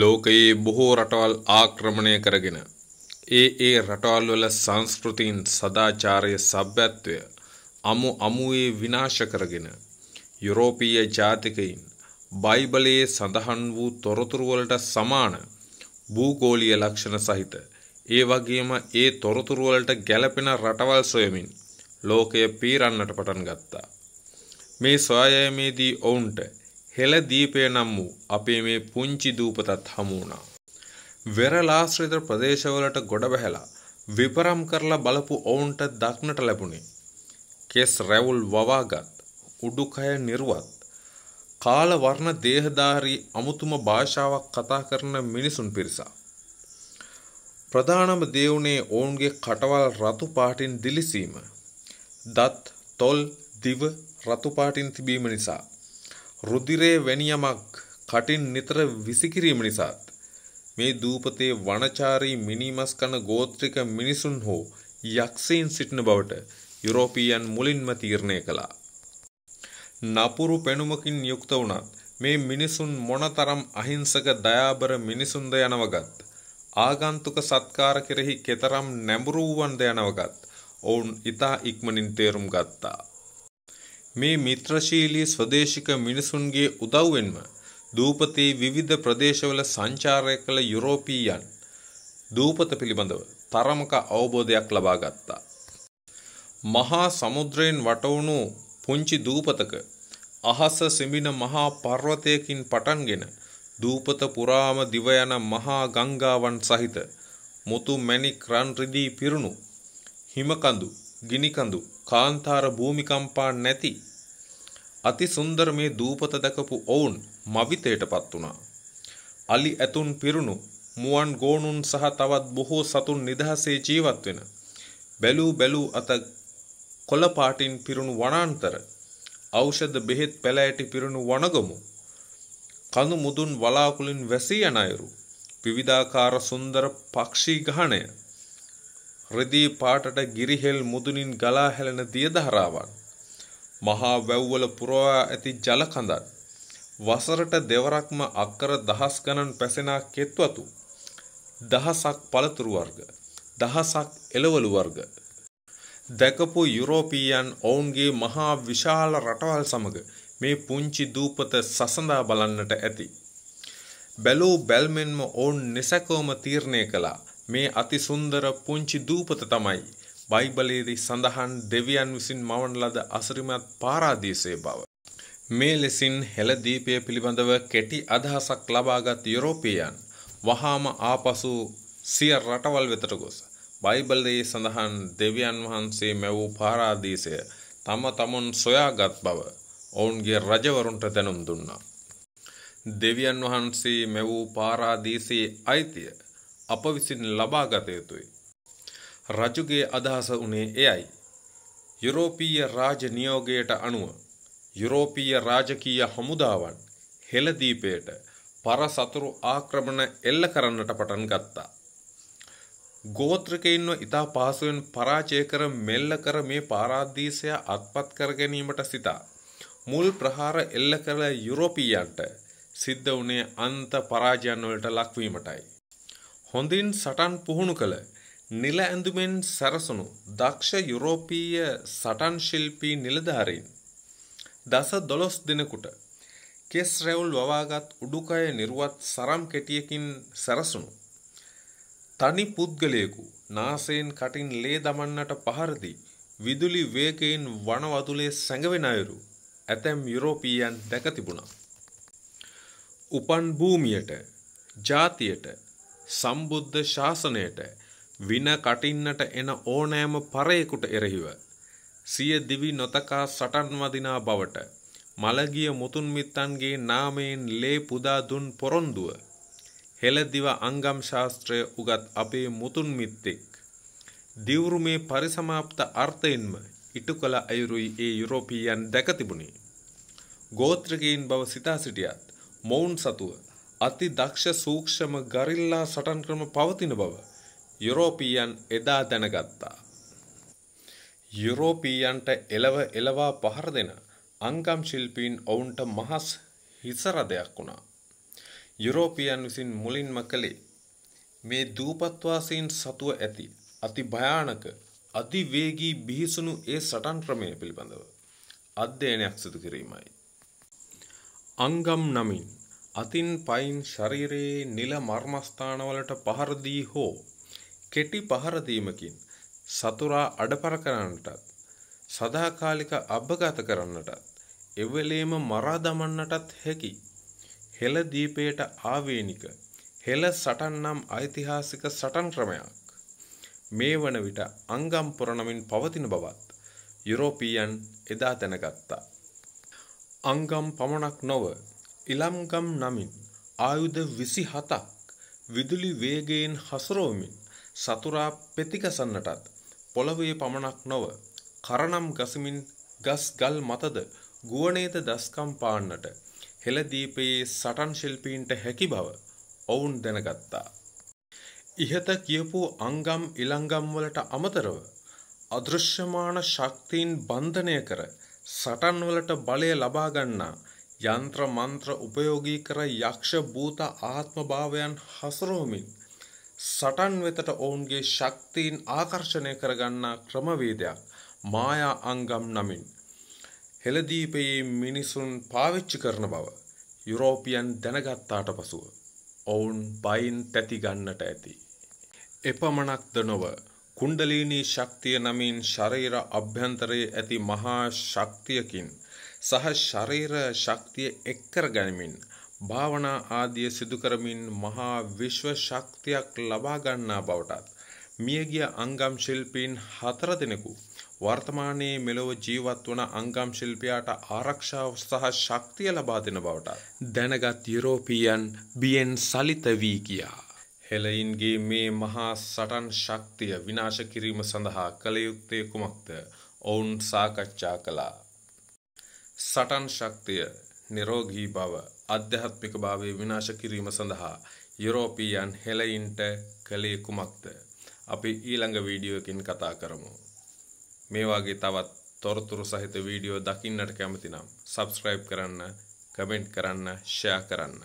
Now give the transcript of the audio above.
ලෝකයේ බොහෝ රටවල් ආක්‍රමණය කරගෙන ඒ ඒ රටවල් වල සංස්කෘතීන් සදාචාරය සભ્યත්වය අමු අමුවේ විනාශ කරගෙන යුරෝපීය ජාතිකයින් බයිබලයේ සඳහන් වූ තොරතුරු වලට සමාන භූගෝලීය ලක්ෂණ සහිත ඒ වගේම ඒ තොරතුරු වලට ගැළපෙන රටවල් සොයමින් ලෝකය පීරන්නට පටන් ගත්තා. මේ සොයායමේදී ඔවුන්ට හෙළ දීපය නම් වූ අපේ මේ පුංචි දූපතත් හමු වුණා. වෙරලාශ්‍රිත ප්‍රදේශවලට ගොඩ බැහැලා විපරම් කරලා බලපු ඔවුන්ට දක්නට ලැබුණේ. කෙස් රැවුල් වවාගත් උඩුකය නිර්වත් කාල වර්ණ දේහධාරී අමුතුම භාෂාවක් කතා කරන මිනිසුන් පිරිසක්. ප්‍රධානම දේවුනේ ඔවුන්ගේ කටවල් රතු පාටින් දිලිසීම. දත්, තොල්, දිව රතු පාටින් තිබීම නිසා රුධිරේ වැනියමක් කටින් නිතර විසිකිරීම නිසාත් මේ දූපතේ වනචාරී මිනිමස් කන ගෝත්‍රික මිනිසුන් හෝ යක්ෂයින් සිටින බවට යුරෝපීයන් මුලින්ම තීරණය කළා. නපුරු පෙනුමකින් යුක්ත වුණත් මේ මිනිසුන් මොනතරම් අහිංසක දයාබර මිනිසුන්ද යනවගත් ආගන්තුක සත්කාර කෙරෙහි කෙතරම් නැඹුරු වූවන්ද යනවගත් ඔවුන් ඊතා ඉක්මනින් තේරුම් ගත්තා මේ මිත්‍රශීලී ස්වදේශික මිනිසුන්ගේ උදව්වෙන්ම දූපතේ විවිධ ප්‍රදේශවල සංචාරය කළ යුරෝපීයන් දූපත පිළිබඳව තරමක අවබෝධයක් ලබා ගත්තා. මහා සමුද්‍රයෙන් වටවුණු පුංචි දූපතක අහස සිඹින මහා පර්වතයකින් පටන්ගෙන දූපත පුරාම දිව යන මහා ගංගාවන් සහිත මුතු මැණික් රන් රිදී පිරුණු හිමකඳු ගිනිකඳු කාන්තාර භූමිකම්පා නැති අති සුන්දර මේ දූපත දැකපු ඔවුන් මවිතයටපත් වුණා. අලි ඇතුන් පිරුණු මුවන් ගෝණුන් සහ තවත් බොහෝ සතුන් නිදහසේ ජීවත් වෙන බැලූ බැලූ අත කොළ පාටින් පිරුණු වනාන්තර ඖෂධ බෙහෙත් පැලෑටි පිරුණු වනගමු කඳු මුදුන් වලාකුලින් වැසී යන අයුරු විවිධාකාර සුන්දර පක්ෂී ගහණය රෙදි පාටට ගිරිහෙල් මුදුනින් ගලා හැලෙන දියදහරාවන් මහා වැව්වල පුරවා ඇති ජල කඳන් වසරට දෙවරක්ම අක්කර දහස් ගණන් පැසෙනා කෙත්වතු දහසක් පළතුරු වර්ග දහසක් එළවලු වර්ග දැකපු යුරෝපීයන් ඔවුන්ගේ මහා විශාල රටවල් සමග මේ පුංචි දූපත සසඳා බලන්නට ඇති බැලූ බැල්මෙන්ම ඔවුන් නිසැකවම තීරණය කළා මේ අතිසුන්දර පුංචි දූපත තමයි බයිබලයේදී සඳහන් දෙවියන් විසින් මවන ලද අසිරිමත් පාරාදීසය බව. මේ ලෙසින් හෙළ දීපය පිළිබඳව කෙටි අදහසක් ලබාගත් යුරෝපියන් වහාම ආපසු සිය රටවල් වෙතට ගොස් බයිබලයේ සඳහන් දෙවියන් වහන්සේ මැවූ පාරාදීසය තම තමන් සොයාගත් බව ඔවුන්ගේ රජවරුන්ට දැනුම් දුන්නා. දෙවියන් වහන්සේ මැවූ පාරාදීසයේ අයිතිය අප විසින් ලබාගත යුතුයි. රජුගේ අදහස වුණේ එයයි. යුරෝපීය රාජ නියෝගයට අනුව යුරෝපීය රාජකීය හමුදාවන් හෙළදීපයට පර සතුරු ආක්‍රමණ එල්ල කරන්නට පටන් ගත්තා. ගෝත්‍රකයින්ව ඉතා පහසුවෙන් පරාජය කර මෙල්ල කර මේ පාරාදීසය අත්පත් කර ගැනීමට සිතා. මුල් ප්‍රහාර එල්ල කළ යුරෝපීයන්ට සිද්ධ වුණේ අන්ත පරාජයන් වලට ලක්වීමටයි. හොඳින් සටන් පුහුණු කළ නිල ඇඳුමෙන් සැරසුණු දක්ෂ යුරෝපීය සටන් ශිල්පී නිලධාරීන් දස දොළොස් දෙනෙකුට කෙස් රැවුල් වවාගත් උඩුකය නිර්වත් සරම් කෙටියකින් සැරසුණු. තනි පුද්ගලයෙකු නාසයෙන් කටින් ලේ දමන්නට පහරදී විදුලි වේකයෙන් වනවතුලේ සැඟවෙන අයුරු ඇතැම් යුරෝපීයන් දැක තිබුණා. උපන් භූමියට ජාතියට සම්බුද්ධ ශාසනයට වින කටින්නට එන ඕනෑම පරයෙකුට එරෙහිව සිය දිවි නොතකා සටන් වදිනා බවට මලගිය මුතුන් මිත්තන්ගේ නාමයෙන් ලේ පුදා දුන් පොරොන්දුව හෙළදිව අංගම් ශාස්ත්‍රය උගත් අපේ මුතුන් මිත්තෙක් දිවුරුමේ පරිසමාප්ත අර්ථයෙන්ම ඉටු කළ අයුරුයි ඒ යුරෝපීයන් දැක තිබුණේ ගෝත්‍රකයන් බව සිතා සිටියත් මොවුන් සතුව අති දක්ෂ සූක්ෂම ගරිල්ලා සටන් ක්‍රම පවතින බව යුරෝපීයන් එදා දැනගත්තා. යුරෝපීයන්ට එලව එලවා පහර දෙන අංගම් ශිල්පීන් ඔවුන්ට මහස් හිසරදයක් වුණා. යුරෝපියන් විසින් මුලින්ම කළේ මේ දූපත්වාසීන් සතුව ඇති අති භයානක අධිවේගී බිහිසුණු ඒ සටන් ක්‍රමය පිළිබඳව අධ්‍යයනයක් සිදු කිරීමයි. අංගම් නමින් අතින් පයින් ශරීරයේ නිල මර්මස්ථානවලට පහර දී හෝ කෙටි පහර දීමකින් සතුරා අඩපර කරන්නටත් සදාකාලික අභගත කරන්නටත් එවෙලේම මරා දමන්නටත් හැකි හෙළ දීපයට ආවේනික හෙළ සටන් නම් ඓතිහාසික සටන් ක්‍රමයක් මේ වන විට අංගම් පුරණමින් පවතින බවත් යුරෝපීයන් එදා දැනගත්තා අංගම් පමණක් නොව ඉලම්ගම් නමින් ආයුධ විසි හතක් විදුලි වේගයෙන් හසරෝමින් සතුරා පෙතිකසන්නටත් පොළවේ පමණක් නොව කරනම් ගසමින් ගස් ගල් මතද ගුවනේත දස්කම් පාන්නට හෙළදීපයේ සටන් ශිල්පීන්ට හැකි බව ඔවුන් දැනගත්තා. ඉහත කියපු අංගම් ඉලංගම් වලට අමතරව අදෘශ්‍යමාන ශක්තියින් බන්ධනය කර සටන් වලට බලය ලබා ගන්නා යන්ත්‍ර මන්ත්‍ර උපයෝගී කර යක්ෂ භූත ආත්ම භාවයන් හසුරුවමින් සටන් වෙතට ඔවුන්ගේ ශක්තියින් ආකර්ෂණය කරගන්නා ක්‍රමවේදයක් මායා අංගම් නමින් හෙළදීපයේ මිනිසුන් පාවිච්චි කරන බව යුරෝපියන් දැනගත්තාට පසුව ඔවුන් බයින් තැති ගන්නට ඇති එපමණක්ද නොව කුණ්ඩලීනී ශක්තිය නමින් ශරීර අභ්‍යන්තරයේ ඇති මහා ශක්තියකින් සහ ශරීර ශක්තිය එක් කර ගනිමින් භාවනා ආදිය සිදු කරමින් මහා විශ්ව ශක්තියක් ලබා ගන්නා බවටත් මියගිය අංගම් ශිල්පීන් හතර දෙනෙකු වර්තමානයේ මෙලොව ජීවත් වන අංගම් ශිල්පියාට ආරක්ෂාව සහ ශක්තිය ලබා දෙන බවට දැනගත් යුරෝපියන් බියෙන් සලිත වී ගියා. හෙලයින්ගේ මේ මහා සටන් ශක්තිය විනාශ කිරීම සඳහා කළ යුත්තේ කුමක්ද? ඔවුන් සාකච්ඡා කළා. සටන් ශක්තිය නිරෝගී බව අධ්‍යාත්මික භාවය විනාශ කිරීම සඳහා යුරෝපීයන් හෙලයින්ට කළේ කුමක්ද අපි ඊළඟ වීඩියෝ එකකින් කතා කරමු මේ වගේ තවත් තොරතුරු සහිත වීඩියෝ දකින්නට කැමති නම් සබස්ක්‍රයිබ් කරන්න කමෙන්ට් කරන්න ෂෙයා කරන්න